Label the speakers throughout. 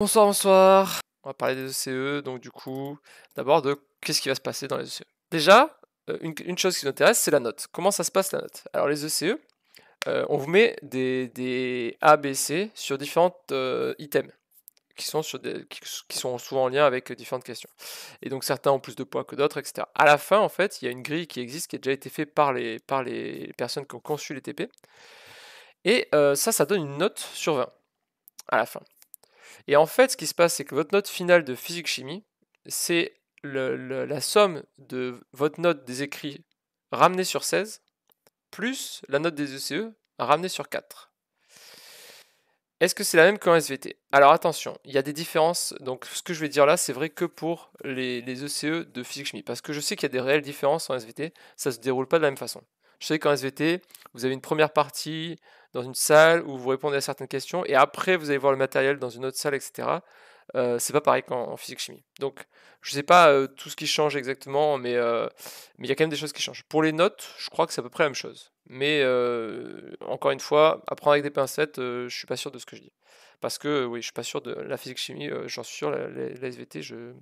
Speaker 1: Bonsoir, bonsoir. On va parler des ECE, e, donc du coup, d'abord de qu'est-ce qui va se passer dans les ECE. E. Déjà, euh, une, chose qui nous intéresse, c'est la note. Comment ça se passe la note Alors les ECE, e, euh, on vous met des, A, B, C sur différents euh, items qui sont, souvent en lien avec différentes questions. Et donc certains ont plus de poids que d'autres, etc. À la fin, en fait, il y a une grille qui existe, qui a déjà été faite par les, personnes qui ont conçu les TP. Et ça, ça donne une note sur 20 à la fin. Et en fait, ce qui se passe, c'est que votre note finale de physique-chimie, c'est la somme de votre note des écrits ramenée sur 16, plus la note des ECE e ramenée sur 4. Est-ce que c'est la même qu'en SVT Alors attention, il y a des différences. Donc ce que je vais dire là, c'est vrai que pour les, les ECE e de physique-chimie. Parce que je sais qu'il y a des réelles différences en SVT, ça ne se déroule pas de la même façon. Je sais qu'en SVT, vous avez une première partie dans une salle où vous répondez à certaines questions et après vous allez voir le matériel dans une autre salle, etc. Euh, c'est pas pareil qu'en physique-chimie. Donc, je sais pas euh, tout ce qui change exactement, mais euh, mais il y a quand même des choses qui changent. Pour les notes, je crois que c'est à peu près la même chose. Mais encore une fois, apprendre avec des pincettes, je suis pas sûr de ce que je dis. Parce que, oui, je suis pas sûr de la physique-chimie, j'en suis sûr, la, SVT, je,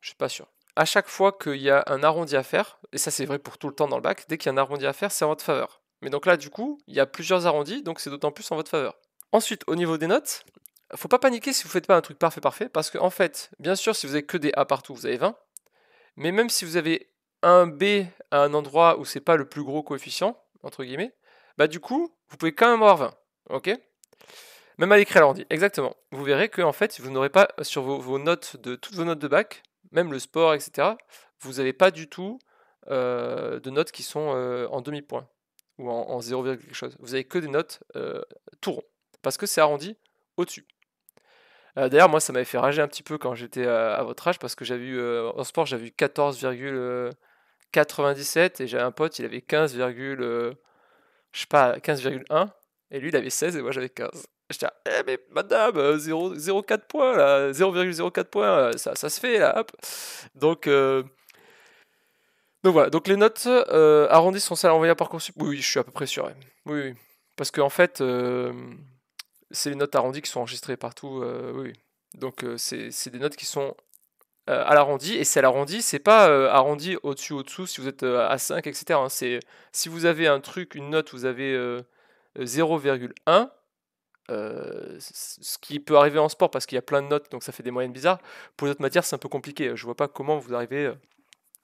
Speaker 1: je suis pas sûr. À chaque fois qu'il y a un arrondi à faire, et ça c'est vrai pour tout le temps dans le bac, dès qu'il y a un arrondi à faire, c'est en votre faveur. Mais donc là, du coup, il y a plusieurs arrondis, donc c'est d'autant plus en votre faveur. Ensuite, au niveau des notes, faut pas paniquer si vous faites pas un truc parfait parfait, parce qu'en en fait, bien sûr, si vous avez que des A partout, vous avez 20. Mais même si vous avez un B à un endroit où c'est pas le plus gros coefficient, entre guillemets, bah du coup, vous pouvez quand même avoir 20. Ok Même à l'écrit à exactement. Vous verrez que en fait, vous n'aurez pas sur vos, notes de toutes vos notes de bac, même le sport, etc. Vous n'avez pas du tout euh, de notes qui sont euh, en demi-point ou en, 0, quelque chose. Vous avez que des notes euh, tout rond, parce que c'est arrondi au-dessus. Euh, d'ailleurs, moi, ça m'avait fait rager un petit peu quand j'étais euh, à, votre âge, parce que j'avais eu, en sport, j'avais eu 14,97 et j'avais un pote, il avait 15, je sais pas, 15,1 et lui, il avait 16 et moi, j'avais 15. je là, eh, mais madame, 0,04 points là, 0,04 points, ça, se fait là, hop. Donc, donc voilà, donc les notes euh, arrondies sont celles envoyées à Parcoursup. Oui, oui, je suis à peu près sûr. Oui, oui. Parce qu'en en fait, euh, c'est les notes arrondies qui sont enregistrées partout. Euh, oui. Donc c'est des notes qui sont à l'arrondi. Et c'est à l'arrondi, c'est pas arrondi au-dessus, au-dessous, si vous êtes à 5, etc. Hein. C'est si vous avez un truc, une note, vous avez 0,1. ce qui peut arriver en sport parce qu'il y a plein de notes, donc ça fait des moyennes bizarres. Pour les autres matières, c'est un peu compliqué. Je vois pas comment vous arrivez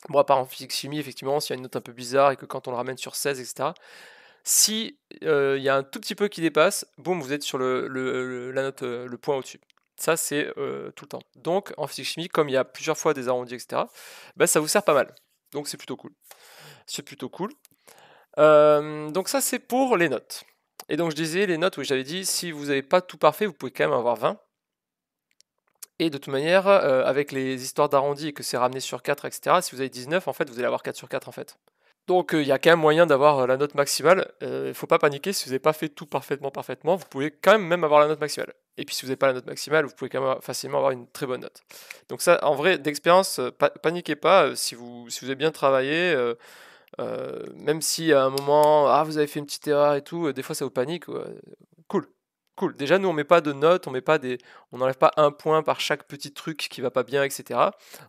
Speaker 1: Bon, à part en physique-chimie, effectivement, s'il y a une note un peu bizarre et que quand on le ramène sur 16, etc. Si euh, il y a un tout petit peu qui dépasse, boum, vous êtes sur le, la note, euh, le point au-dessus. Ça, c'est euh, tout le temps. Donc, en physique-chimie, comme il y a plusieurs fois des arrondis, etc., bah, ça vous sert pas mal. Donc, c'est plutôt cool. C'est plutôt cool. donc, ça, c'est pour les notes. Et donc, je disais, les notes, oui, j'avais dit, si vous n'avez pas tout parfait, vous pouvez quand même avoir 20. Et de toute manière, euh, avec les histoires d'arrondi et que c'est ramené sur 4, etc., si vous avez 19, en fait, vous allez avoir 4 sur 4, en fait. Donc euh, il y a quand même moyen d'avoir euh, la note maximale. Il ne faut pas paniquer si vous n'avez pas fait tout parfaitement, parfaitement, vous pouvez quand même même avoir la note maximale. Et puis si vous n'avez pas la note maximale, vous pouvez quand même facilement avoir une très bonne note. Donc ça, en vrai, d'expérience, paniquez pas. si, vous, si vous avez bien travaillé, même si à un moment, ah, vous avez fait une petite erreur et tout, des fois ça vous panique, cool cool. Déjà, nous, on met pas de notes, on met pas des, on n'enlève pas un point par chaque petit truc qui va pas bien, etc.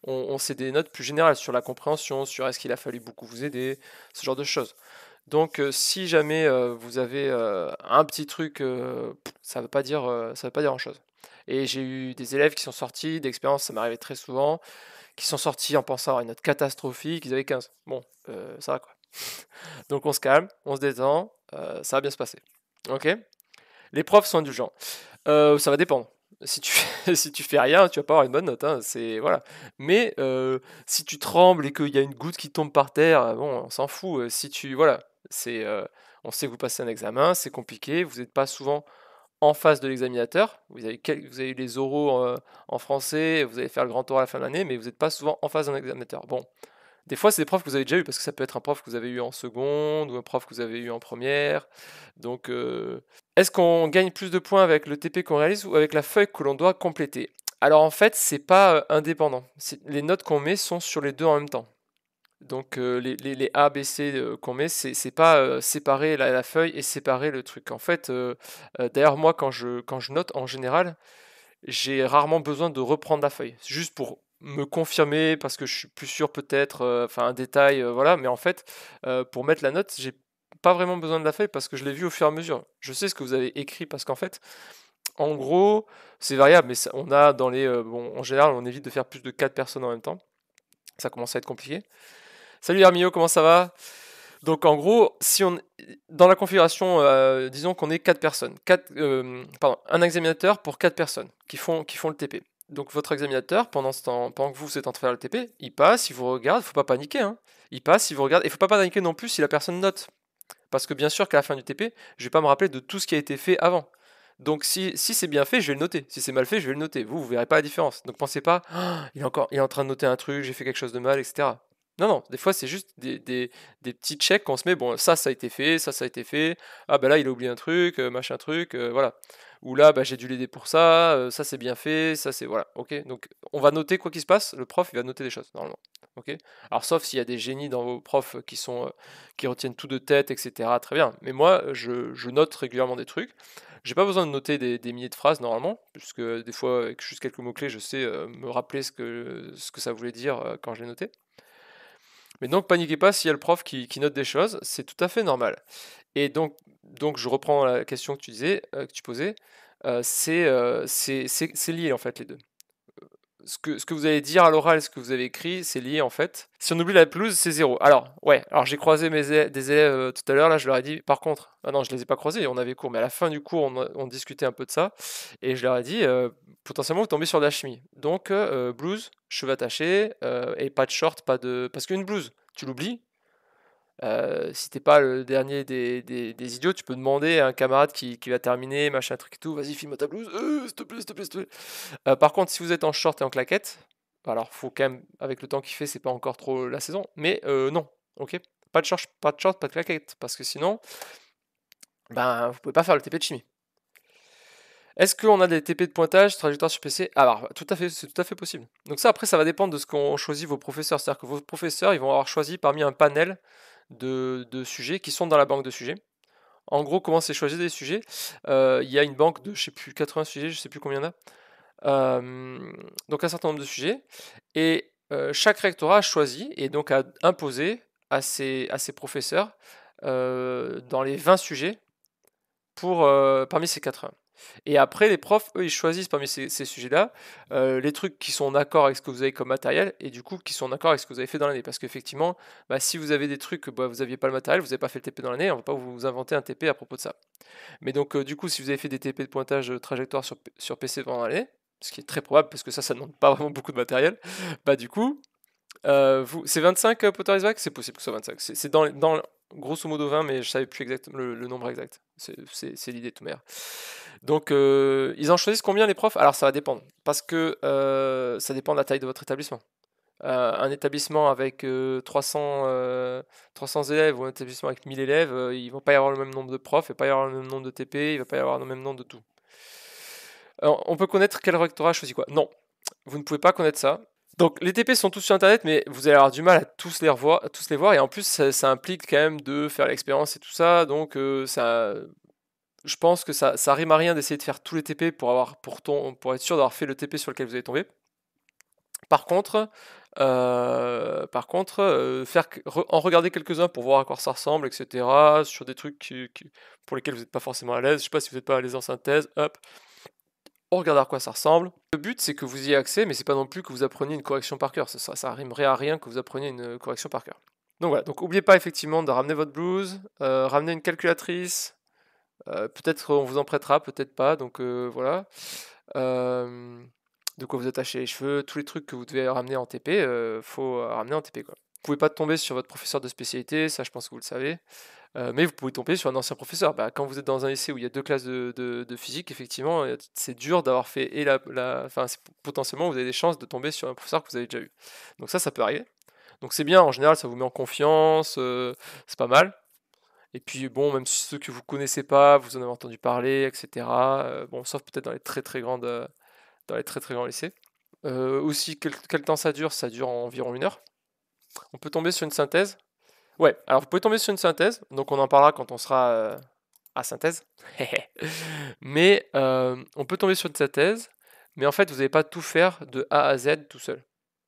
Speaker 1: On, sait des notes plus générales sur la compréhension, sur est-ce qu'il a fallu beaucoup vous aider, ce genre de choses. Donc, euh, si jamais euh, vous avez euh, un petit truc, ça ne veut pas dire, ça pas dire grand-chose. Et j'ai eu des élèves qui sont sortis d'expérience, ça m'arrivait très souvent, qui sont sortis en pensant à une note catastrophique, ils avaient 15. Bon, ça va quoi. Donc on se calme, on se détend, ça va bien se passer. Ok les profs sont indulgents. Euh, ça va dépendre. Si tu, si tu fais rien, tu vas pas avoir une bonne note. Hein, c'est voilà. Mais euh, si tu trembles et qu'il y a une goutte qui tombe par terre, euh, bon, on s'en fout. Si tu voilà, c'est, on sait que vous passez un examen, c'est compliqué. Vous n'êtes pas souvent en face de l'examinateur. Vous avez, vous avez eu les oraux en, français, vous allez faire le grand tour à la fin de l'année, mais vous n'êtes pas souvent en face d'un examinateur. Bon, des fois, c'est des profs que vous avez déjà eu, parce que ça peut être un prof que vous avez eu en seconde ou un prof que vous avez eu en première. Donc, euh, est-ce qu'on gagne plus de points avec le TP qu'on réalise ou avec la feuille que l'on doit compléter Alors, en fait, c'est pas euh, indépendant. Les notes qu'on met sont sur les deux en même temps. Donc euh, les, A, B, C qu'on met, c'est pas séparer la, feuille et séparer le truc. En fait, d'ailleurs moi quand je, quand je note en général, j'ai rarement besoin de reprendre la feuille. Juste pour me confirmer parce que je suis plus sûr peut-être, euh, enfin un détail, euh, voilà, mais en fait, euh, pour mettre la note, j'ai pas vraiment besoin de la feuille parce que je l'ai vu au fur et à mesure. Je sais ce que vous avez écrit parce qu'en fait, en gros, c'est variable, mais on a dans les. bon, en général, on évite de faire plus de 4 personnes en même temps. Ça commence à être compliqué. Salut Hermio, comment ça va donc en gros, si on dans la configuration, disons qu'on est quatre personnes, 4 pardon, un examinateur pour quatre personnes qui font, qui font le TP. Donc votre examinateur, pendant ce temps, pendant que vous, êtes en train de faire le TP, il passe, il vous regarde, faut pas paniquer. Hein. Il passe, il vous regarde, et faut pas paniquer non plus si la personne note. Parce que bien sûr qu'à la fin du TP, je vais pas me rappeler de tout ce qui a été fait avant. Donc si, c'est bien fait, je vais le noter. Si c'est mal fait, je vais le noter. Vous, vous verrez pas la différence. Donc pensez pas, ah, il, est encore, est en train de noter un truc, j'ai fait quelque chose de mal, etc. Non, non, des fois c'est juste des, petits checks qu'on se met, bon, ça, ça a été fait, ça, ça a été fait, ah ben là, il a oublié un truc, euh, machin truc, euh, voilà où là, bah, j'ai dû l'aider pour ça, euh, ça c'est bien fait, ça c'est. Voilà, ok. Donc, on va noter quoi qu'il se passe, le prof, il va noter des choses, normalement. Ok Alors, sauf s'il y a des génies dans vos profs qui, sont, euh, qui retiennent tout de tête, etc. Très bien. Mais moi, je, note régulièrement des trucs. J'ai pas besoin de noter des, milliers de phrases normalement, puisque des fois, avec juste quelques mots-clés, je sais euh, me rappeler ce que, ce que ça voulait dire quand je l'ai noté. Mais donc, paniquez pas s'il y a le prof qui note des choses, c'est tout à fait normal. Et donc, donc je reprends la question que tu disais, euh, que tu posais, euh, euh, c'est, c'est lié en fait les deux. Ce que, ce que vous allez dire à l'oral, ce que vous avez écrit, c'est lié en fait. Si on oublie la blouse, c'est zéro. Alors, ouais, alors j'ai croisé mes des élèves tout à l'heure, là je leur ai dit, par contre, ah non, je ne les ai pas croisés, on avait cours, mais à la fin du cours, on, on discutait un peu de ça, et je leur ai dit, potentiellement vous tombez sur de la chemise. Donc, blouse, cheveux attachés, et pas de short, pas de. Parce qu'une blouse, tu l'oublies, euh, si t'es pas le dernier des, idiots, tu peux demander à un camarade qui, va terminer, machin, truc et tout, vas-y, filme ta blouse, euh, s'il te plaît, s'il te plaît, s'il te plaît. Euh, par contre, si vous êtes en short et en claquette, alors faut quand même, avec le temps qu'il fait, c'est pas encore trop la saison, mais euh, non, ok Pas de short, pas de short, pas de claquette, parce que sinon, ben, vous pouvez pas faire le TP de chimie. Est-ce qu'on a des TP de pointage, trajectoire sur PC ah, Alors, tout fait, c'est tout à fait possible. Donc ça, après, ça va dépendre de ce qu'ont choisi vos professeurs. C'est-à-dire que vos professeurs, ils vont avoir choisi parmi un panel de, sujets qui sont dans la banque de sujets. En gros, comment c'est choisi des sujets euh, Il y a une banque de, je sais plus, 80 sujets, je sais plus combien il y en a. Euh, donc un certain nombre de sujets. Et euh, chaque rectorat a choisi et donc a imposé à ses, à ses professeurs dans les 20 sujets pour, parmi ces 80. Et après, les profs, eux, ils choisissent parmi ces, sujets-là euh, les trucs qui sont en accord avec ce que vous avez comme matériel et du coup qui sont en accord avec ce que vous avez fait dans l'année. Parce qu'effectivement, bah, si vous avez des trucs, bah, vous n'aviez pas le matériel, vous n'avez pas fait le TP dans l'année, on ne va pas vous inventer un TP à propos de ça. Mais donc, euh, du coup, si vous avez fait des TP de pointage euh, trajectoire sur, PC pendant l'année, ce qui est très probable parce que ça, ça ne demande pas vraiment beaucoup de matériel, bah du coup, c'est 25 euh, Back C'est possible que ce soit 25. C'est, dans, dans, grosso modo 20, mais je savais plus exactement le, nombre exact. C'est l'idée tout mère. Donc, euh, ils en choisissent combien les profs Alors, ça va dépendre, parce que euh, ça dépend de la taille de votre établissement. Euh, un établissement avec 300, 300 élèves ou un établissement avec 1000 élèves, il ne va pas y avoir le même nombre de profs, il ne va pas y avoir le même nombre de TP, il ne va pas y avoir le même nombre de tout. on peut connaître quel rectorat choisi quoi Non, vous ne pouvez pas connaître ça. Donc les TP sont tous sur internet, mais vous allez avoir du mal à tous les, tous les voir. Et en plus, ça, implique quand même de faire l'expérience et tout ça. Donc euh, ça, je pense que ça, ça rime à rien d'essayer de faire tous les TP pour, avoir, pour, pour être sûr d'avoir fait le TP sur lequel vous allez tombé. Par contre, euh, par contre, euh, faire en regarder quelques-uns pour voir à quoi ça ressemble, etc. Sur des trucs pour lesquels vous n'êtes pas forcément à l'aise. Je sais pas si vous n'êtes pas à l'aise en synthèse. Hop, on regarde à quoi ça ressemble. Le but, c'est que vous y ayez accès, mais c'est pas non plus que vous appreniez une correction par cœur. Ça, ça, rimerait à rien que vous appreniez une euh, correction par cœur. Donc voilà, donc n'oubliez pas effectivement de ramener votre blouse, euh, ramener une calculatrice, euh, peut-être on vous en prêtera, peut-être pas, donc voilà. de quoi vous attachez les cheveux, tous les trucs que vous devez ramener en TP, faut ramener en TP quoi. Vous pouvez pas tomber sur votre professeur de spécialité, ça je pense que vous le savez. Euh, mais vous pouvez tomber sur un ancien professeur. Bah, quand vous êtes dans un lycée où il y a deux classes de, physique, effectivement, euh, c'est dur d'avoir fait. Et enfin, potentiellement, vous avez des chances de tomber sur un professeur que vous avez déjà eu. Donc ça, ça peut arriver. Donc c'est bien, en général, ça vous met en confiance, euh, c'est pas mal. Et puis bon, même si ceux que vous connaissez pas, vous en avez entendu parler, etc. bon, sauf peut-être dans les très très grandes, dans les très très grands lycées. aussi, quel temps ça dure Ça dure environ une heure. On peut tomber sur une synthèse, Ouais, alors vous pouvez tomber sur une synthèse, donc on en parlera quand on sera euh, à synthèse. mais euh, on peut tomber sur une synthèse, mais en fait vous n'allez pas tout faire de A à Z tout seul.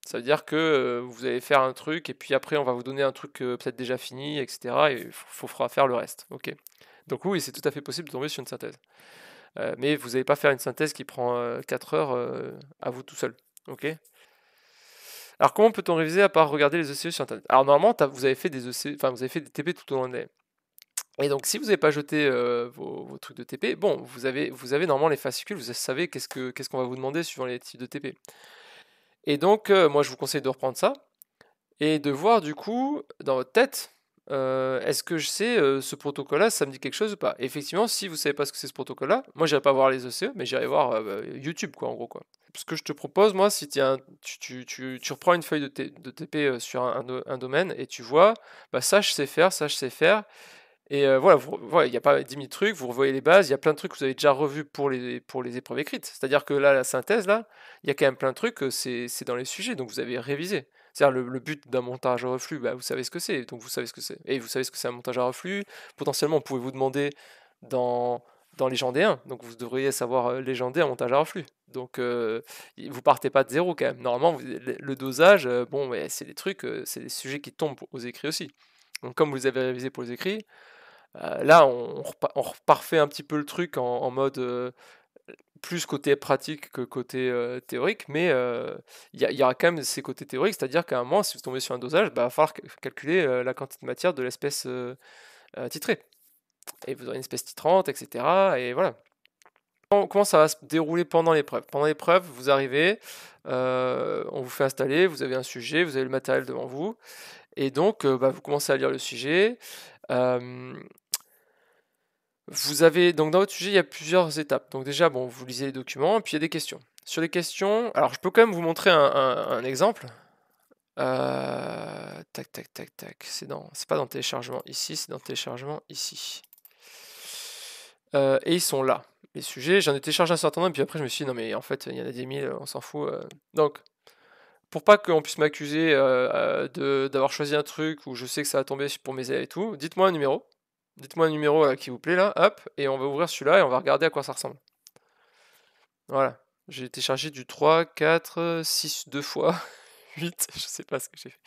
Speaker 1: Ça veut dire que euh, vous allez faire un truc et puis après on va vous donner un truc peut-être déjà fini, etc. Et il faudra faire le reste. Ok. Donc oui, c'est tout à fait possible de tomber sur une synthèse. mais vous n'allez pas faire une synthèse qui prend 4 heures à vous tout seul. Ok alors comment peut-on réviser à part regarder les ECE e sur internet Alors normalement, vous avez fait des e e, enfin vous avez fait des TP tout au long de l'année. Et donc, si vous n'avez pas jeté euh, vos, trucs de TP, bon, vous avez, vous avez normalement les fascicules, vous savez qu'est-ce qu'on va vous demander suivant les types de TP. Et donc, euh, moi, je vous conseille de reprendre ça et de voir du coup dans votre tête euh, est-ce que je sais euh, ce protocole-là, ça me dit quelque chose ou pas Effectivement, si vous savez pas ce que c'est ce protocole-là, moi j'irai pas voir les ECE, e, mais j'irai voir euh, bah, YouTube, quoi, en gros, quoi. Ce que je te propose, moi, si tu, reprends une feuille de, TP sur un, domaine et tu vois, bah ça je sais faire, ça je sais faire, et voilà, il n'y a pas 10 000 trucs, vous revoyez les bases, il y a plein de trucs que vous avez déjà revus pour les, pour les épreuves écrites. C'est-à-dire que là, la synthèse, là, il y a quand même plein de trucs, c'est dans les sujets, donc vous avez révisé. C'est-à-dire le, but d'un montage à reflux, bah, vous savez ce que c'est, donc vous savez ce que c'est. Et vous savez ce que c'est un montage à reflux. Potentiellement, vous pouvez vous demander dans, dans 1, donc vous devriez savoir euh, légendaire montage à reflux. Donc euh, vous partez pas de zéro quand même. Normalement, le dosage, euh, bon, c'est des trucs, c'est des sujets qui tombent aux écrits aussi. Donc comme vous avez révisé pour les écrits, là on, reparfait un petit peu le truc en mode plus côté pratique que côté théorique, mais il y, aura quand même ces côtés théoriques, c'est-à-dire qu'à un moment, si vous tombez sur un dosage, bah, il va falloir calculer la quantité de matière de l'espèce titrée. Et vous aurez une espèce titrante, etc. Et voilà. Comment ça va se dérouler pendant l'épreuve Pendant l'épreuve, vous arrivez, on vous fait installer, vous avez un sujet, vous avez le matériel devant vous, et donc bah, vous commencez à lire le sujet. Vous avez donc dans votre sujet, il y a plusieurs étapes. Donc déjà, bon, vous lisez les documents, puis il y a des questions. Sur les questions, alors je peux quand même vous montrer un, exemple. Euh, tac, tac, tac, tac. C'est dans, c'est pas dans téléchargement ici, c'est dans téléchargement ici. Euh, et ils sont là. Les sujets, j'en ai téléchargé un certain nombre, puis après je me suis dit, non mais en fait, il y en a des mille, on s'en fout. Euh. Donc, pour pas qu'on puisse m'accuser d'avoir choisi un truc où je sais que ça va tomber pour mes élèves et tout, dites-moi un numéro. Dites-moi un numéro qui vous plaît là, hop, et on va ouvrir celui-là et on va regarder à quoi ça ressemble. Voilà, j'ai été chargé du 3, 4, 6, 2 fois, 8, je sais pas ce que j'ai fait.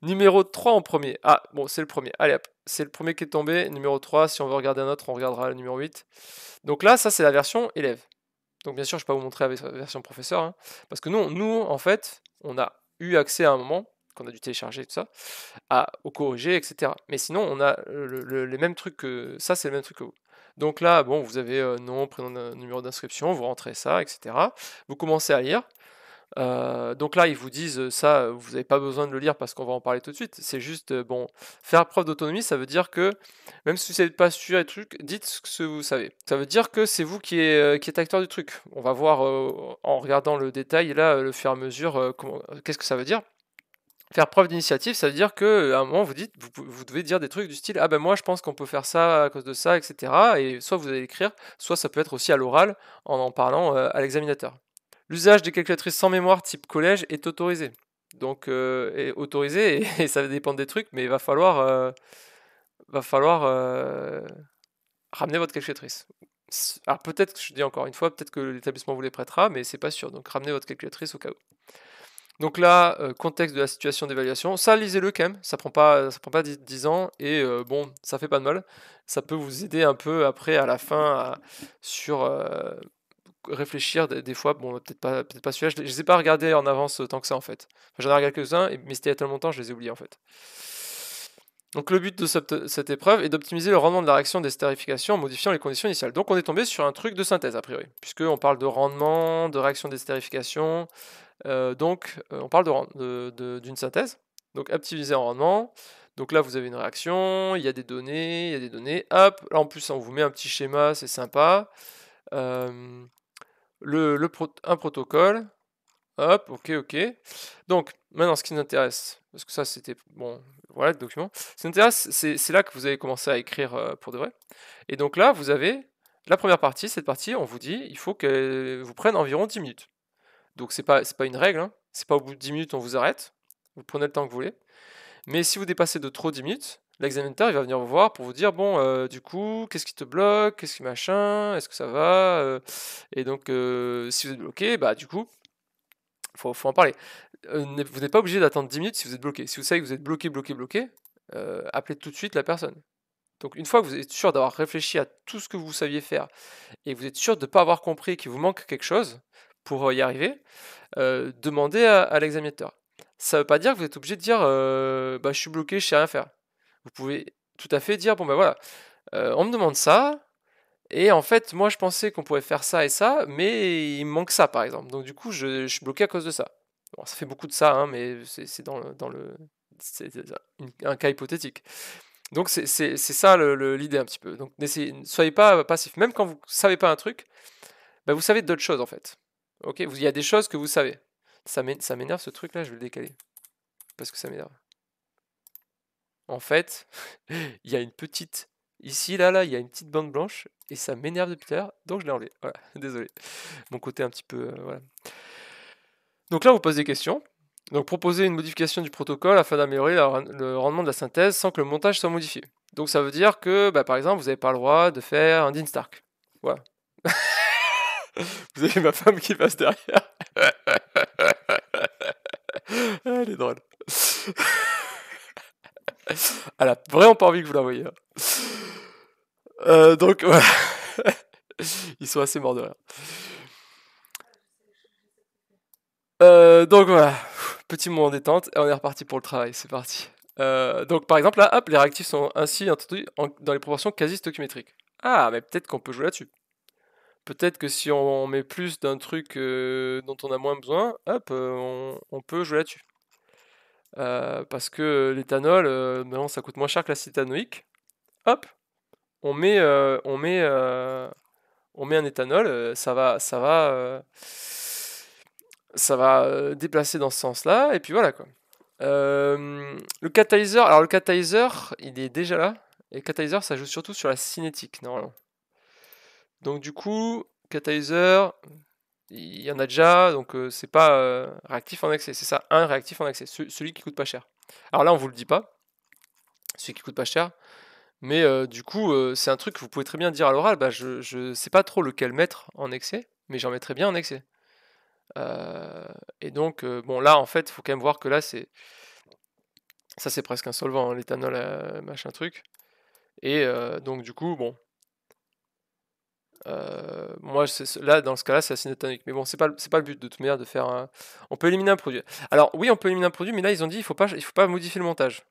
Speaker 1: Numéro 3 en premier. Ah, bon, c'est le premier. Allez hop, c'est le premier qui est tombé. Numéro 3, si on veut regarder un autre, on regardera le numéro 8. Donc là, ça c'est la version élève. Donc bien sûr, je ne vais pas vous montrer avec la version professeur, hein, parce que nous, nous, en fait, on a eu accès à un moment qu'on a dû télécharger, tout ça, à, au corriger, etc. Mais sinon, on a euh, le, les mêmes trucs que ça, c'est le même truc que vous. Donc là, bon, vous avez non, euh, nom, prénom, numéro d'inscription, vous rentrez ça, etc. Vous commencez à lire. Euh, donc là, ils vous disent ça, vous n'avez pas besoin de le lire parce qu'on va en parler tout de suite. C'est juste, bon, faire preuve d'autonomie, ça veut dire que, même si vous n'êtes pas sûr des trucs, dites ce que vous savez. Ça veut dire que c'est vous qui êtes, qui acteur du truc. On va voir en regardant le détail, là, le fur et à mesure, qu'est-ce que ça veut dire. Faire preuve d'initiative, ça veut dire que euh, un moment vous dites, vous, devez dire des trucs du style ah ben moi je pense qu'on peut faire ça à cause de ça, etc. Et soit vous allez écrire, soit ça peut être aussi à l'oral en en parlant euh, à l'examinateur. L'usage des calculatrices sans mémoire type collège est autorisé. Donc euh, autorisé et, ça dépend dépendre des trucs, mais il va falloir, va falloir ramener votre calculatrice. Alors peut-être, je dis encore une fois, peut-être que l'établissement vous les prêtera, mais c'est pas sûr. Donc ramenez votre calculatrice au cas où. Donc là, euh, contexte de la situation d'évaluation, ça lisez-le quand même, ça prend pas, ça prend pas 10, ans et euh, bon, ça fait pas de mal. Ça peut vous aider un peu après à la fin à, sur euh, réfléchir des, fois. Bon, peut-être pas, celui-là. Je, ne les ai pas regardés en avance tant que ça en fait. j'en ai regardé quelques-uns, mais c'était tellement longtemps, je les ai oubliés en fait. Donc le but de cette, épreuve est d'optimiser le rendement de la réaction des stérifications en modifiant les conditions initiales. Donc on est tombé sur un truc de synthèse a priori, puisqu'on parle de rendement, de réaction des stérifications, euh, donc, euh, on parle d'une synthèse. Donc, optimiser en rendement. Donc là, vous avez une réaction, il y a des données, il y a des données. Hop, là en plus, on vous met un petit schéma, c'est sympa. Euh, le, un protocole. Hop, ok, ok. Donc, maintenant, ce qui nous intéresse, parce que ça, c'était. Bon, voilà le document. Ce qui nous intéresse, c'est là que vous avez commencé à écrire pour de vrai. Et donc là, vous avez la première partie. Cette partie, on vous dit, il faut que vous prenne environ 10 minutes. Donc ce n'est pas, une règle, hein. c'est pas au bout de 10 minutes on vous arrête, vous prenez le temps que vous voulez. Mais si vous dépassez de trop 10 minutes, l'examinateur il va venir vous voir pour vous dire bon euh, du coup qu'est-ce qui te bloque qu'est-ce qui machin est-ce que ça va euh, et donc euh, si vous êtes bloqué bah du coup faut, faut en parler vous n'êtes pas obligé d'attendre 10 minutes si vous êtes bloqué si vous savez que vous êtes bloqué bloqué bloqué appelez tout de suite la personne donc une fois que vous êtes sûr d'avoir réfléchi à tout ce que vous saviez faire et que vous êtes sûr de ne pas avoir compris qu'il vous manque quelque chose pour euh, y arriver, euh, demandez à, l'examinateur. Ça ne veut pas dire que vous êtes obligé de dire euh, bah, je suis bloqué, je ne sais rien faire. Vous pouvez tout à fait dire bon ben voilà, on me demande ça, et en fait, moi je pensais qu'on pouvait faire ça et ça, mais il me manque ça par exemple. Donc du coup, je, suis bloqué à cause de ça. ça fait beaucoup de ça, hein, mais c'est dans le. Dans le c'est un cas hypothétique. Donc c'est ça l'idée un petit peu. Donc ne soyez pas passif. Même quand vous savez pas un truc, bah, vous savez d'autres choses en fait. Ok, il y a des choses que vous savez. Ça m'énerve ce truc là, je vais le décaler. Parce que ça m'énerve. En fait, il y a une petite... Ici, là, là, il y a une petite bande blanche et ça m'énerve depuis tout à donc je l'ai enlevé. Voilà, désolé. Mon côté un petit peu... Euh, voilà. Donc là, on vous pose des questions. Donc proposer une modification du protocole afin d'améliorer le rendement de la synthèse sans que le montage soit modifié. Donc ça veut dire que, bah, par exemple, vous n'avez pas le droit de faire un Dean Stark. Voilà. Vous avez ma femme qui passe derrière. Elle est drôle. Elle a vraiment pas envie que vous la voyez. Hein. Euh, donc, voilà. Ils sont assez morts de rire. Euh, donc voilà, petit moment détente et on est reparti pour le travail, c'est parti. Euh, donc par exemple là, hop, les réactifs sont ainsi introduits dans les proportions quasi stoichiométriques. Ah, mais peut-être qu'on peut jouer là-dessus peut-être que si on met plus d'un truc euh, dont on a moins besoin, euh, on, peut jouer là-dessus. Euh, parce que l'éthanol, ça coûte moins cher que l'acide éthanoïque. Hop, on met, on met, on met un éthanol, ça va, ça va, ça va déplacer dans ce sens-là, et puis voilà quoi. le catalyseur, alors le catalyseur, il est déjà là. Et catalyseur, ça joue surtout sur la cinétique normalement. Donc du coup, catalyseur, il y en a déjà, donc euh, c'est pas euh, réactif en excès, c'est ça, un réactif en excès, celui qui coûte pas cher. Alors là, on vous le dit pas, celui qui coûte pas cher, mais euh, du coup, c'est un truc que vous pouvez très bien dire à l'oral, bah, je, ne sais pas trop lequel mettre en excès, mais j'en mettrai bien en excès. et donc, bon, là, en fait, il faut quand même voir que là, c'est. Ça, c'est presque un solvant, hein, l'éthanol, machin truc. Et donc, du coup, bon, euh, moi, là, dans ce cas-là, c'est assez netonique. Mais bon, c'est pas, pas le but de toute manière de faire On peut éliminer un produit. Alors, oui, on peut éliminer un produit, mais là, ils ont dit il faut pas, il faut pas modifier le montage.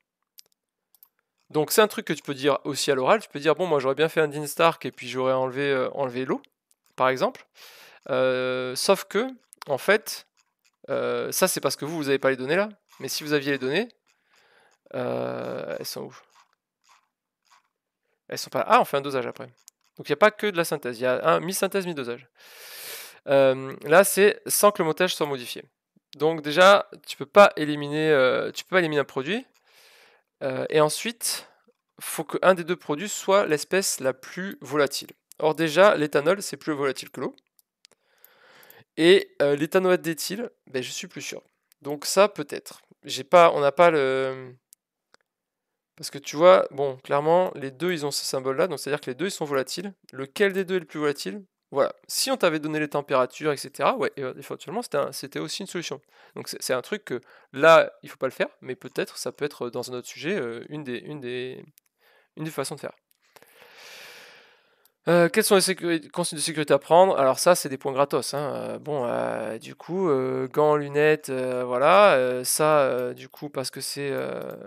Speaker 1: Donc, c'est un truc que tu peux dire aussi à l'oral. Tu peux dire bon, moi, j'aurais bien fait un Stark et puis j'aurais enlevé, euh, l'eau, par exemple. Euh, sauf que, en fait, ça, c'est parce que vous, vous avez pas les données là. Mais si vous aviez les données, elles sont où Elles sont pas là. Ah, on fait un dosage après. Donc il n'y a pas que de la synthèse, il y a un, mi-synthèse, mi-dosage. Euh, là, c'est sans que le montage soit modifié. Donc déjà, tu peux pas éliminer, euh, tu peux pas éliminer un produit. Euh, et ensuite, il faut qu'un des deux produits soit l'espèce la plus volatile. Or déjà, l'éthanol, c'est plus volatile que l'eau. Et l'éthanoate d'éthyle, ben, je suis plus sûr. Donc ça, peut-être. on n'a pas le, parce que tu vois, bon, clairement, les deux, ils ont ce symbole-là, donc c'est-à-dire que les deux, ils sont volatiles. Lequel des deux est le plus volatile Voilà. Si on t'avait donné les températures, etc., ouais, euh, éventuellement, c'était aussi une solution. Donc c'est un truc que là, il faut pas le faire, mais peut-être ça peut être euh, dans un autre sujet euh, une des, une des, une des façons de faire. Euh, quelles quels sont les consignes de sécurité à prendre Alors ça, c'est des points gratos. Hein. Euh, bon, euh, du coup, gants, lunettes, voilà. ça, du coup, parce que c'est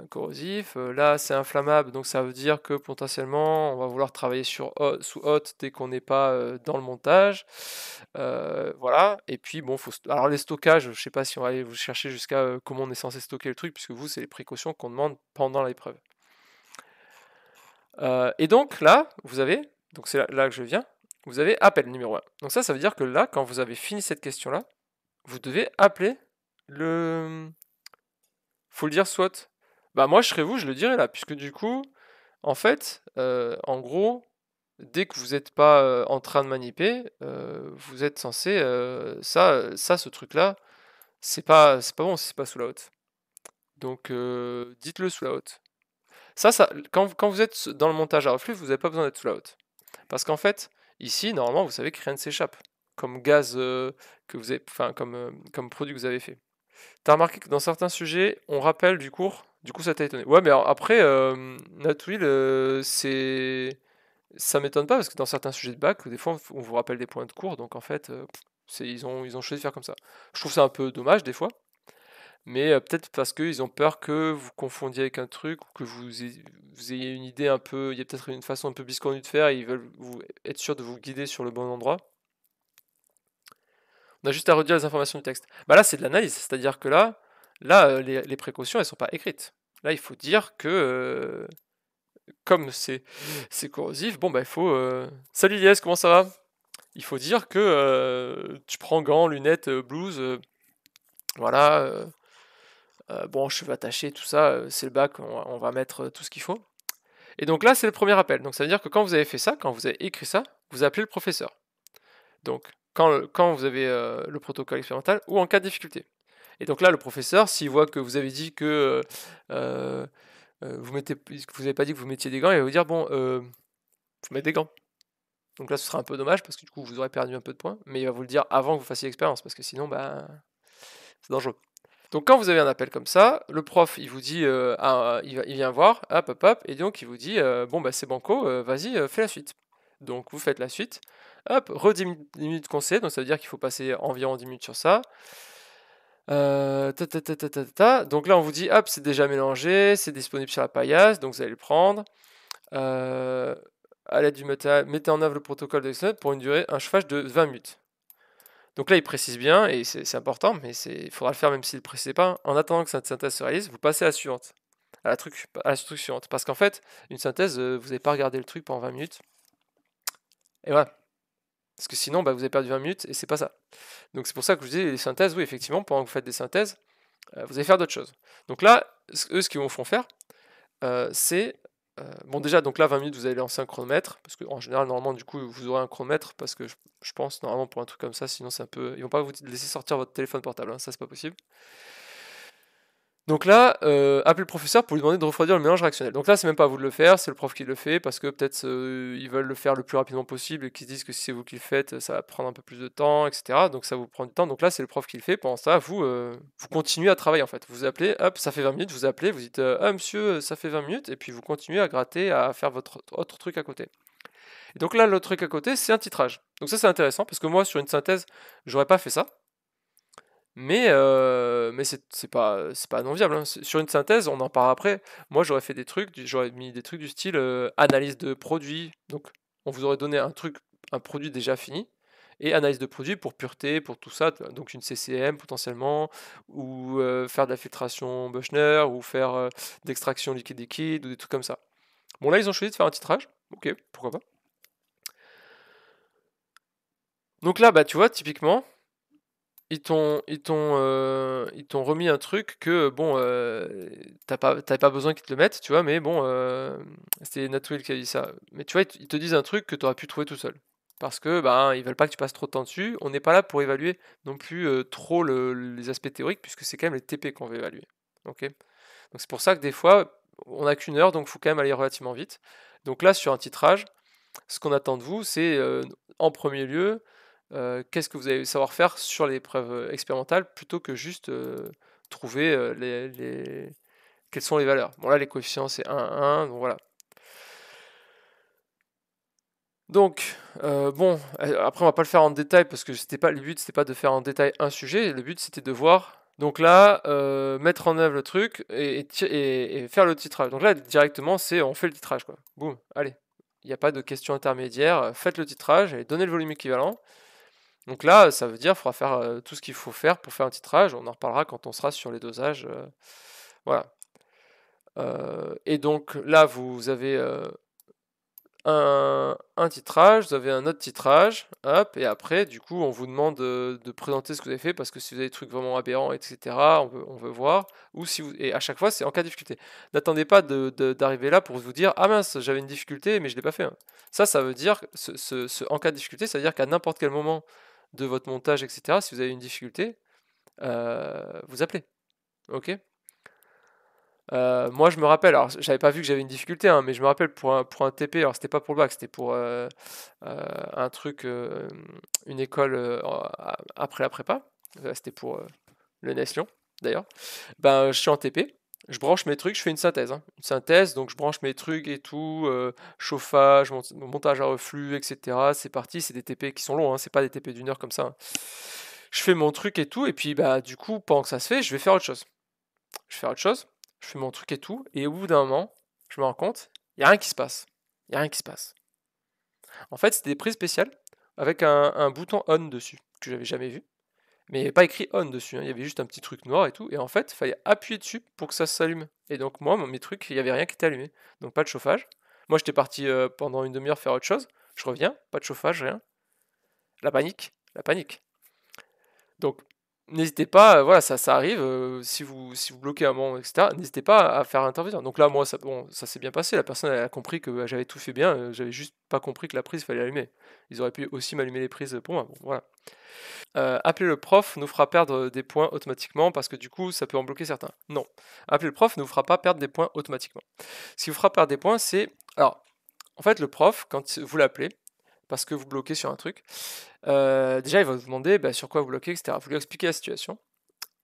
Speaker 1: corrosif. là, c'est inflammable, donc ça veut dire que potentiellement, on va vouloir travailler sur sous haute dès qu'on n'est pas dans le montage. voilà. Et puis, bon, alors les stockages, je ne sais pas si on va aller vous chercher jusqu'à comment on est censé stocker le truc, puisque vous, c'est les précautions qu'on demande pendant l'épreuve. et donc là, vous avez donc c'est là, que je viens, vous avez appel numéro 1. Donc ça, ça veut dire que là, quand vous avez fini cette question-là, vous devez appeler le... Faut le dire soit. Bah moi, je serais vous, je le dirai là, puisque du coup, en fait, euh, en gros, dès que vous n'êtes pas euh, en train de manipuler, euh, vous êtes censé... ça, ça, ce truc-là, c'est pas, pas bon si c'est pas sous la haute. Donc dites-le sous la haute. Ça, ça quand, quand, vous êtes dans le montage à reflux, vous n'avez pas besoin d'être sous la haute. Parce qu'en fait, ici, normalement, vous savez que rien ne s'échappe, comme gaz euh, que vous avez, enfin, comme, euh, comme produit que vous avez fait. Tu as remarqué que dans certains sujets, on rappelle du cours, du coup ça t'a étonné. Ouais, mais après, euh, ça euh, c'est. Ça m'étonne pas parce que dans certains sujets de bac, des fois, on vous rappelle des points de cours, donc en fait, c'est ils, ont, ils ont choisi de faire comme ça. Je trouve ça un peu dommage des fois, mais euh, peut-être parce qu'ils ont peur que vous confondiez avec un truc ou que vous, ayez, une idée un peu, il y a peut-être une façon un peu biscornue de faire et ils veulent vous, être sûrs de vous guider sur le bon endroit. On a juste à redire les informations du texte. Bah là, c'est de l'analyse, c'est-à-dire que là, là euh, les, précautions, elles ne sont pas écrites. Là, il faut dire que, euh, comme c'est corrosif, bon, bah, il faut. Salut Lies, comment ça va Il faut dire que tu prends gants, lunettes, blouse, voilà, euh, bon, cheveux attachés, tout ça, euh, c'est le bac, on, va mettre euh, tout ce qu'il faut. Et donc là, c'est le premier appel. Donc ça veut dire que quand vous avez fait ça, quand vous avez écrit ça, vous appelez le professeur. Donc quand, vous avez le protocole expérimental ou en cas de difficulté. Et donc là, le professeur, s'il voit que vous avez dit que vous mettez, vous n'avez pas dit que vous mettiez des gants, il va vous dire bon, vous mettez des gants. Donc là, ce sera un peu dommage parce que du coup, vous aurez perdu un peu de points, mais il va vous le dire avant que vous fassiez l'expérience parce que sinon, ben, c'est dangereux. Donc quand vous avez un appel comme ça, le prof il vous dit, euh, euh, il, vient voir, hop hop et donc il vous dit, euh, bon bah c'est banco, vas-y fais la suite. Donc vous faites la suite, hop, re 10 minutes conseil, donc ça veut dire qu'il faut passer environ 10 minutes sur ça. donc là on vous dit, hop c'est déjà mélangé, c'est disponible sur la paillasse, donc vous allez le prendre. à l'aide du matériel, mettez en œuvre le protocole d'Exnet pour une durée, un chauffage de 20 minutes. Donc là, il précise bien, et c'est important, mais il faudra le faire même s'il ne précise pas. En attendant que cette synthèse se réalise, vous passez à la suivante. À la, truc, suivante. Parce qu'en fait, une synthèse, euh, vous n'avez pas regardé le truc pendant 20 minutes. Et voilà. Parce que sinon, bah, vous avez perdu 20 minutes et c'est pas ça. Donc c'est pour ça que je vous dis, les synthèses, oui, effectivement, pendant que vous faites des synthèses, euh, vous allez faire d'autres choses. Donc là, eux, ce qu'ils vous font faire, euh, c'est euh, bon, déjà, donc là, 20 minutes, vous allez lancer un chronomètre, parce qu'en général, normalement, du coup, vous aurez un chronomètre, parce que je, pense, normalement, pour un truc comme ça, sinon, c'est un peu. Ils vont pas vous laisser sortir votre téléphone portable, hein, ça, c'est pas possible. Donc là, euh, appelez le professeur pour lui demander de refroidir le mélange réactionnel. Donc là, c'est même pas à vous de le faire, c'est le prof qui le fait, parce que peut-être euh, ils veulent le faire le plus rapidement possible et qu'ils disent que si c'est vous qui le faites, ça va prendre un peu plus de temps, etc. Donc ça vous prend du temps. Donc là, c'est le prof qui le fait. Pendant ça, vous, euh, vous continuez à travailler en fait. Vous appelez, hop, ça fait 20 minutes, vous appelez, vous dites Ah monsieur, ça fait 20 minutes, et puis vous continuez à gratter, à faire votre autre truc à côté. Et donc là, l'autre truc à côté, c'est un titrage. Donc ça, c'est intéressant, parce que moi, sur une synthèse, j'aurais pas fait ça. Mais, euh, mais c'est pas, pas viable hein. Sur une synthèse, on en parle après. Moi, j'aurais fait des trucs, j'aurais mis des trucs du style euh, analyse de produit. Donc, on vous aurait donné un truc, un produit déjà fini, et analyse de produit pour pureté, pour tout ça. Donc, une CCM potentiellement, ou euh, faire de la filtration Buchner, ou faire euh, d'extraction liquide-liquide, ou des trucs comme ça. Bon, là, ils ont choisi de faire un titrage. Ok, pourquoi pas. Donc là, bah, tu vois, typiquement, euh, ils t'ont remis un truc que bon euh, t'as pas t'avais pas besoin qu'ils te le mettent tu vois mais bon euh, c'était Natwil qui a dit ça mais tu vois ils te disent un truc que tu aurais pu trouver tout seul parce que ben ils veulent pas que tu passes trop de temps dessus on n'est pas là pour évaluer non plus euh, trop les aspects théoriques puisque c'est quand même les TP qu'on veut évaluer donc c'est pour ça que des fois on n'a qu'une heure donc il faut quand même aller relativement vite donc là sur un titrage ce qu'on attend de vous c'est en premier lieu euh, qu'est-ce que vous allez savoir faire sur l'épreuve expérimentale plutôt que juste euh, trouver euh, les, quelles sont les valeurs. Bon là les coefficients c'est 1, 1, donc voilà. Donc bon, après on va pas le faire en détail parce que c'était pas le but, c'était pas de faire en détail un sujet, le but c'était de voir donc là mettre en œuvre le truc et, faire le titrage. Donc là directement c'est on fait le titrage quoi. Boum, allez, il n'y a pas de question intermédiaire, faites le titrage et donnez le volume équivalent. Donc là, ça veut dire qu'il faudra faire euh, tout ce qu'il faut faire pour faire un titrage. On en reparlera quand on sera sur les dosages. Euh, voilà. Euh, et donc là, vous avez un, titrage, vous avez un autre titrage, et après, du coup, on vous demande de, présenter ce que vous avez fait, parce que si vous avez des trucs vraiment aberrants, etc., on veut, voir, ou si vous, et à chaque fois, c'est en cas de difficulté. N'attendez pas d'arriver là pour vous dire, ah mince, j'avais une difficulté, mais je ne l'ai pas fait. Hein. Ça, ça veut dire, ce, ce, en cas de difficulté, ça veut dire qu'à n'importe quel moment, de votre montage, etc. Si vous avez une difficulté, euh, vous appelez. Ok euh, moi, je me rappelle, alors j'avais pas vu que j'avais une difficulté, hein, mais je me rappelle pour un, TP, alors c'était pas pour le bac, c'était pour euh, un truc, une école après la prépa, c'était pour le NES Lyon d'ailleurs. Ben, je suis en TP je branche mes trucs, je fais une synthèse. Hein. Une synthèse, donc je branche mes trucs et tout, euh, chauffage, montage à reflux, etc. C'est parti, c'est des TP qui sont longs, hein, c'est pas des TP d'une heure comme ça. Hein. Je fais mon truc et tout, et puis bah du coup, pendant que ça se fait, je vais faire autre chose. Je fais autre chose, je fais mon truc et tout, et au bout d'un moment, je me rends compte, il n'y a rien qui se passe. Il n'y a rien qui se passe. En fait, c'est des prises spéciales avec un, un bouton on dessus, que j'avais jamais vu mais il n'y avait pas écrit on dessus, hein. il y avait juste un petit truc noir et tout, et en fait, il fallait appuyer dessus pour que ça s'allume. Et donc, moi, mes trucs, il n'y avait rien qui était allumé, donc pas de chauffage. Moi, j'étais parti euh, pendant une demi-heure faire autre chose, je reviens, pas de chauffage, rien. La panique, la panique. Donc, n'hésitez pas, euh, voilà, ça, ça arrive, euh, si, vous, si vous bloquez un moment, etc., n'hésitez pas à faire intervenir. Donc là, moi, ça, bon, ça s'est bien passé, la personne a compris que bah, j'avais tout fait bien, euh, j'avais juste pas compris que la prise, fallait allumer. Ils auraient pu aussi m'allumer les prises pour moi, bon, voilà. appeler le prof nous fera perdre des points automatiquement parce que du coup ça peut en bloquer certains. Non, appeler le prof ne vous fera pas perdre des points automatiquement. Ce qui vous fera perdre des points, c'est. Alors, en fait, le prof, quand vous l'appelez, parce que vous bloquez sur un truc. Euh, déjà, il va vous demander bah, sur quoi vous bloquez, etc. Vous lui expliquez la situation.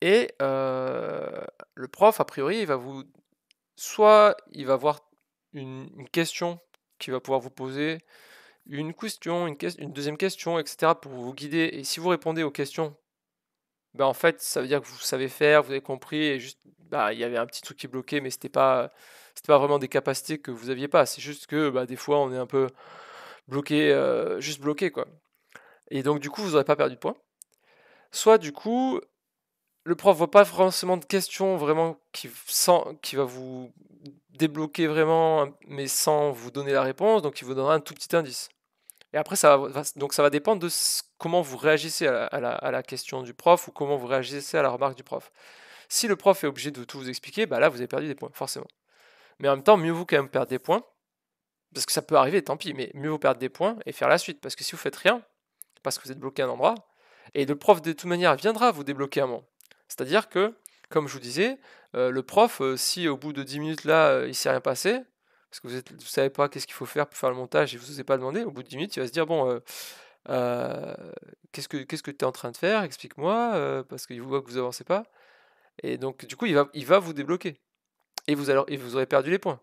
Speaker 1: Et euh, le prof, a priori, il va vous. Soit il va avoir une, question qu'il va pouvoir vous poser, une question, une, deuxième question, etc. pour vous guider. Et si vous répondez aux questions, bah, en fait, ça veut dire que vous savez faire, vous avez compris, et juste, bah, il y avait un petit truc qui bloquait, mais c'était pas. pas vraiment des capacités que vous n'aviez pas, c'est juste que bah, des fois on est un peu bloqué, euh, juste bloqué quoi. Et donc du coup, vous n'aurez pas perdu de points. Soit du coup, le prof ne voit pas forcément de questions vraiment qui, sans, qui va vous débloquer vraiment, mais sans vous donner la réponse, donc il vous donnera un tout petit indice. Et après, ça va, donc ça va dépendre de comment vous réagissez à la, à la, question du prof ou comment vous réagissez à la remarque du prof. Si le prof est obligé de tout vous expliquer, bah là, vous avez perdu des points, forcément. Mais en même temps, mieux vaut quand même perdre des points parce que ça peut arriver, tant pis, mais mieux vous perdre des points et faire la suite. Parce que si vous faites rien, parce que vous êtes bloqué à un endroit, et le prof de toute manière viendra vous débloquer un moment. C'est-à-dire que, comme je vous disais, euh, le prof, euh, si au bout de 10 minutes là, euh, il ne s'est rien passé, parce que vous ne savez pas qu'est-ce qu'il faut faire pour faire le montage et vous vous êtes pas demandé, au bout de 10 minutes, il va se dire, bon, qu'est-ce que tu es en train de faire Explique-moi, parce qu'il voit que vous avancez pas. Et donc, du coup, il va, vous débloquer. Et vous, et vous aurez perdu les points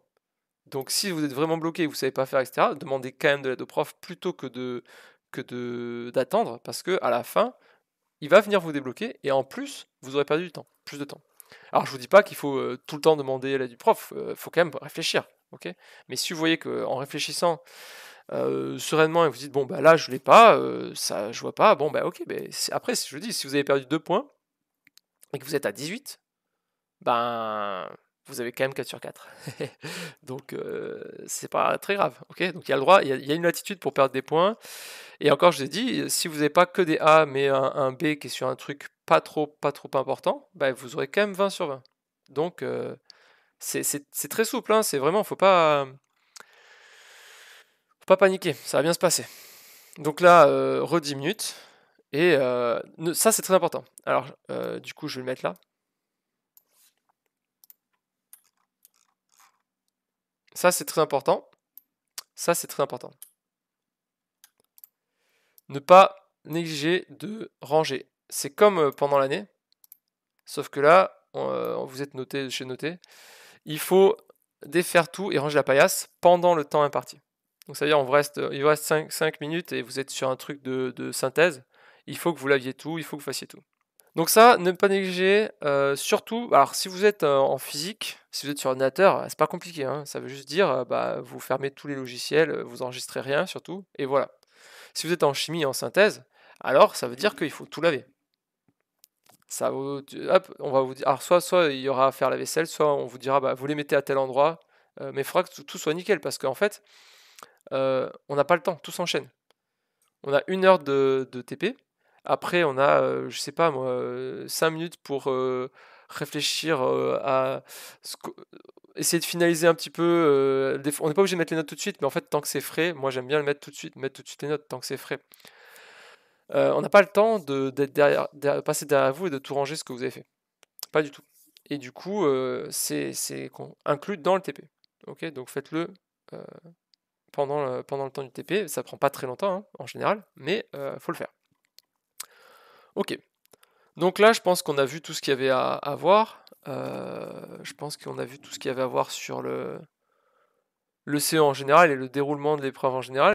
Speaker 1: donc si vous êtes vraiment bloqué, vous ne savez pas faire, etc., demandez quand même de l'aide au prof plutôt que de que d'attendre, parce qu'à la fin, il va venir vous débloquer, et en plus, vous aurez perdu du temps, plus de temps. Alors je ne vous dis pas qu'il faut euh, tout le temps demander l'aide du prof, il euh, faut quand même réfléchir, ok Mais si vous voyez qu'en réfléchissant euh, sereinement et vous dites bon bah là je ne l'ai pas, ça je vois pas, bon bah ok, mais après je vous dis si vous avez perdu deux points et que vous êtes à 18, ben vous avez quand même 4 sur 4. donc euh, c'est pas très grave. ok donc il y a le droit, il y, a, une latitude pour perdre des points. Et encore, je ai dit, si vous n'avez pas que des A, mais un, B qui est sur un truc pas trop, pas trop important, bah, vous aurez quand même 20 sur 20. Donc euh, c'est très souple, hein, c'est vraiment, faut pas, faut pas paniquer, ça va bien se passer. Donc là, euh, minutes. Et euh, ça, c'est très important. Alors, du coup, je vais le mettre là. Ça, c'est très important. Ça, c'est très important. Ne pas négliger de ranger. C'est comme euh, pendant l'année, sauf que là, on, euh, vous êtes noté chez noté. Il faut défaire tout et ranger la paillasse pendant le temps imparti. Donc ça veut dire on vous reste, euh, il vous reste 5, minutes et vous êtes sur un truc de synthèse. Il faut que vous laviez tout, il faut que vous fassiez tout. Donc ça, ne pas négliger, euh, surtout, alors si vous êtes euh, en physique, si vous êtes sur ordinateur, euh, c'est pas compliqué, hein. ça veut juste dire, bah, vous fermez tous les logiciels, vous enregistrez rien surtout, et voilà. Si vous êtes en chimie en synthèse, alors ça veut dire qu'il faut tout laver. Ça on va vous dire, alors soit, soit il y aura à faire la vaisselle, soit on vous dira, bah, vous les mettez à tel endroit, mais il faudra que tout, soit nickel, parce qu'en fait, on n'a pas le temps, tout s'enchaîne. On a une heure de TP, après, on a, je euh, je sais pas moi, 5 euh, minutes pour euh, réfléchir à essayer de finaliser un petit peu. on n'est pas obligé de mettre les notes tout de suite, mais en fait, tant que c'est frais, moi j'aime bien le mettre tout de suite, mettre tout de suite les notes tant que c'est frais. on n'a pas le temps de, derrière, passer derrière vous et de tout ranger ce que vous avez fait. Pas du tout. Et du coup, c'est c'est inclus dans le TP. Ok, donc faites-le pendant, le, pendant le temps du TP. Ça prend pas très longtemps hein, en général, mais il faut le faire. Ok. Donc là, je pense qu'on a vu tout ce qu'il y avait à, voir. Euh, je pense qu'on a vu tout ce qu'il y avait à voir sur le, le CE en général et le déroulement de l'épreuve en général.